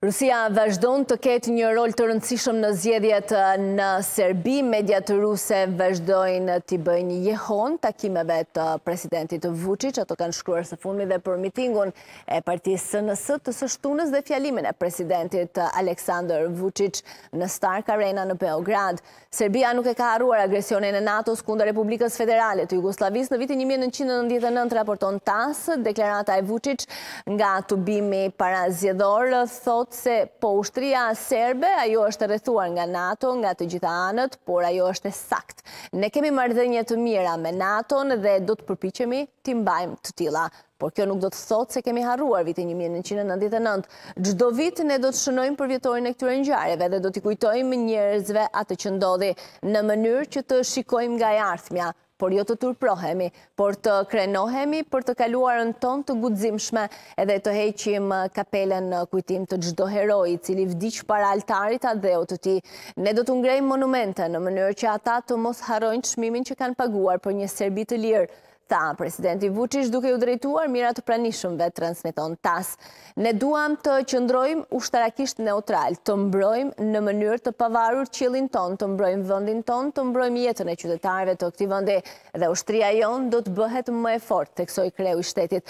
Rusia vazhdon të ketë një rol të rëndësishëm në zjedjet në Serbi. Mediat ruse vazhdojnë të i bëjnë jehon takimeve të presidentit Vucic, ato kanë shkruar së fundmi dhe për mitingun e partijës SNS të sështunës dhe fjalimin e presidentit Aleksandr Vucic në Stark Arena në Beograd. Serbia nuk e ka arruar agresionin e NATO s kundër Republikës Federale të Jugoslavis në vitin 1999 raporton TAS, deklarata e Vucic nga të bimi para zjedhorë, thot thotë se po ushtria serbe, ajo është rrethuar nga NATO, nga të gjitha anët, por ajo është e sakt. Ne kemi mardhënje të mira me NATO dhe do të përpichemi të imbajmë të tila. Por kjo nuk do të thotë se kemi harruar vitin 1999. Gjdo vit ne do të shënojmë për vjetorin e këture njareve dhe do të kujtojmë njerëzve atë që ndodhi në mënyrë që të shikojmë nga e por jo të turprohemi, por të krenohemi, por të kaluar në ton të gudzim shme edhe të heqim kapelen në kujtim të gjdo heroi, cili vdiq para altarit a të ti. Ne do të ngrejmë monumente në mënyrë që ata të mos harojnë shmimin që kanë paguar për një serbit të lirë tha presidenti Vucic duke ju drejtuar mirat të pranishëmve, transmiton TAS. Ne duam të qëndrojmë ushtarakisht neutral, të mbrojmë në mënyrë të pavarur qilin ton, të mbrojmë vëndin ton, të mbrojmë jetën e qytetarve të këti vënde dhe ushtria jon do të bëhet më e fort, kësoj kreu i shtetit.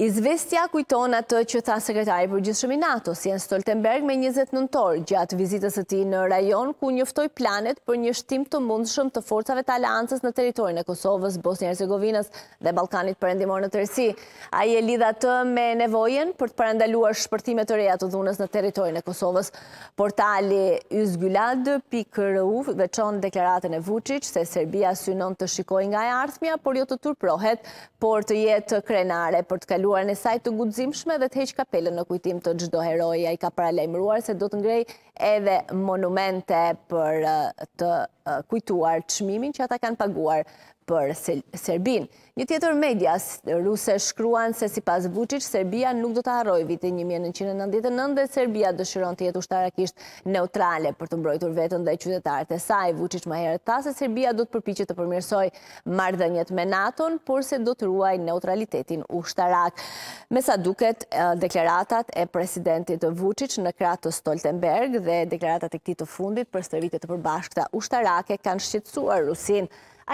Izvestja kujton atë që tha sekretari për gjithë i NATO, si janë Stoltenberg me 29 torë gjatë vizitës e ti në rajon ku njëftoj planet për një shtim të mundshëm të forcave të alancës në teritorin e Kosovës, Bosnjë e dhe Balkanit për endimor në tërësi. A je e lidha të me nevojen për të përendaluar shpërtimet të reja të dhunës në teritorin e Kosovës. Portali yzgylad.ru veçon deklaratën e Vucic se Serbia synon të shikoj nga e ardhmia, por jo të turprohet, por të jetë krenare për të ndaluar në sajtë të gudzimshme dhe të heqë kapele në kujtim të gjdo heroja i ka paralajmruar se do të ngrej edhe monumente për eh, të eh, kujtuar qmimin që ata kanë paguar për Serbin. Një tjetër medjas ruse shkruan se si pas Vucic, Serbia nuk do të haroj vitin 1999 dhe Serbia dëshiron të jetë ushtarakisht neutrale për të mbrojtur vetën dhe qytetarët e saj. Vucic ma herë ta se Serbia do të përpichit të përmirsoj mardënjet me Naton, por se do të ruaj neutralitetin ushtarak. Me sa duket, deklaratat e presidentit Vucic në kratës Stoltenberg dhe deklaratat e këti të fundit për së të përbashkëta ushtarake kanë shqetsuar Rusin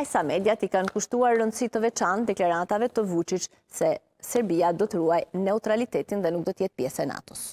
sa mediat i kanë kushtuar rëndësi të veçan deklaratave të vucic se Serbia do të ruaj neutralitetin dhe nuk do tjetë pjesë e natës.